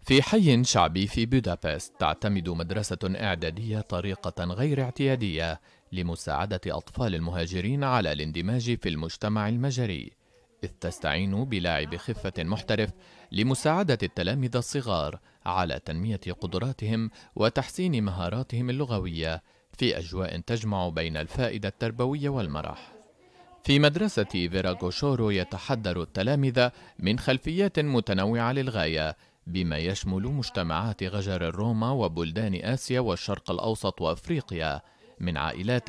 في حي شعبي في بودابست تعتمد مدرسة إعدادية طريقة غير اعتيادية لمساعدة أطفال المهاجرين على الاندماج في المجتمع المجري إذ تستعين بلاعب خفة محترف لمساعدة التلاميذ الصغار على تنمية قدراتهم وتحسين مهاراتهم اللغوية في أجواء تجمع بين الفائدة التربوية والمرح في مدرسة فيراغوشورو يتحدر التلامذة من خلفيات متنوعة للغاية بما يشمل مجتمعات غجر الروما وبلدان آسيا والشرق الأوسط وأفريقيا من عائلات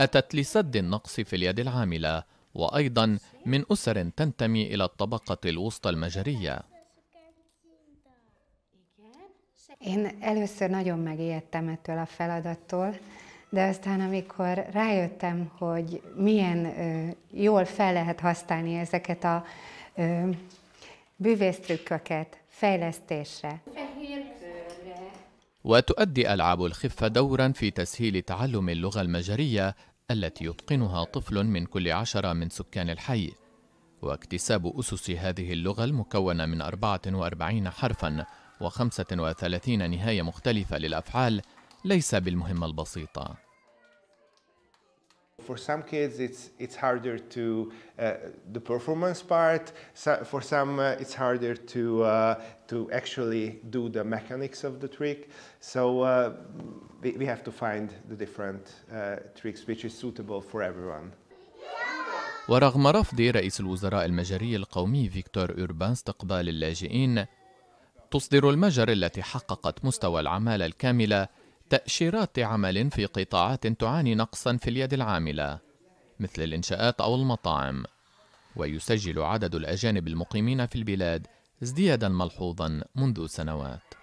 أتت لسد النقص في اليد العاملة وأيضا من أسر تنتمي إلى الطبقة الوسطى المجرية Én először nagyon de aztán amikor rájöttem, hogy milyen ö, jól fel lehet használni ezeket a ö, bűvésztrükköket fejlesztésre. وتؤدي ألعاب الخفة دورا في تسهيل تعلم اللغة المجرية التي يتقنها طفل من كل عشرة من سكان الحي واكتساب أسس هذه اللغة المكونة من 44 حرفا و35 نهاية مختلفة للأفعال ليس بالمهمة البسيطة For some kids, it's it's harder to uh, the performance part. So for some, uh, it's harder to uh, to actually do the mechanics of the trick. So uh, we, we have to find the different uh, tricks which is suitable for everyone. ورغم رفض رئيس الوزراء المجري القومي فيكتور أوربان استقبال اللاجئين تصدر المجر التي حققت مستوى العمالة الكاملة تأشيرات عمل في قطاعات تعاني نقصا في اليد العاملة مثل الإنشاءات أو المطاعم ويسجل عدد الأجانب المقيمين في البلاد ازديادا ملحوظا منذ سنوات